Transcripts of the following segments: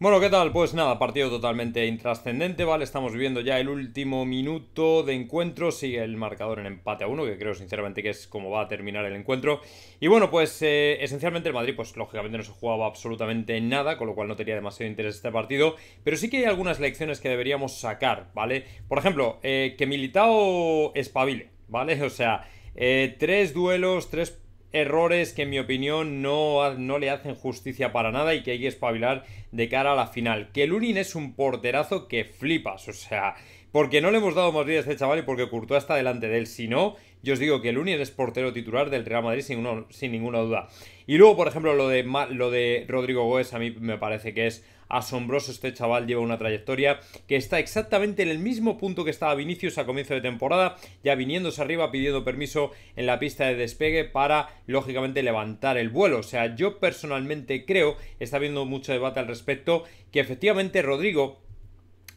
Bueno, ¿qué tal? Pues nada, partido totalmente intrascendente, ¿vale? Estamos viviendo ya el último minuto de encuentro, sigue el marcador en empate a uno, que creo sinceramente que es como va a terminar el encuentro. Y bueno, pues eh, esencialmente el Madrid, pues lógicamente no se jugaba absolutamente nada, con lo cual no tenía demasiado interés este partido, pero sí que hay algunas lecciones que deberíamos sacar, ¿vale? Por ejemplo, eh, que Militao espabile, ¿vale? O sea, eh, tres duelos, tres errores que en mi opinión no, no, le hacen justicia para nada y que hay que espabilar de cara a la final. Que Lunin es un porterazo que flipas, o sea, porque no le hemos dado más vida a este chaval y porque Courtois está delante de él. Si no, yo os digo que Lunin es portero titular del Real Madrid sin, ninguna duda. Y luego, por ejemplo, lo de, lo de Rodrigo Góez a mí me parece que es asombroso. Este chaval lleva una trayectoria que está exactamente en el mismo punto que estaba Vinicius a comienzo de temporada, ya viniéndose arriba pidiendo permiso en la pista de despegue para, lógicamente, levantar el vuelo. O sea, yo personalmente creo, está habiendo mucho debate al respecto, que efectivamente Rodrigo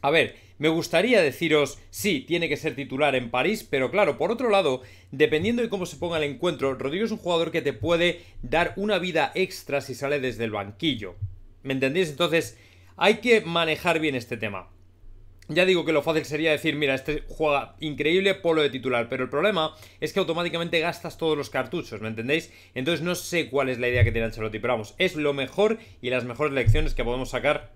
a ver, me gustaría deciros, sí, tiene que ser titular en París, pero claro, por otro lado, dependiendo de cómo se ponga el encuentro, Rodrigo es un jugador que te puede dar una vida extra si sale desde el banquillo. ¿Me entendéis? Entonces, hay que manejar bien este tema. Ya digo que lo fácil sería decir, mira, este juega increíble, polo de titular, pero el problema es que automáticamente gastas todos los cartuchos, ¿me entendéis? Entonces no sé cuál es la idea que tiene Ancelotti, pero vamos, es lo mejor y las mejores lecciones que podemos sacar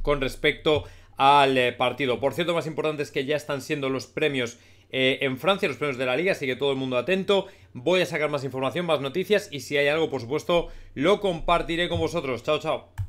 con respecto a al eh, partido. Por cierto, más importante es que ya están siendo los premios eh, en Francia, los premios de la liga, así que todo el mundo atento. Voy a sacar más información, más noticias y si hay algo, por supuesto, lo compartiré con vosotros. Chao, chao.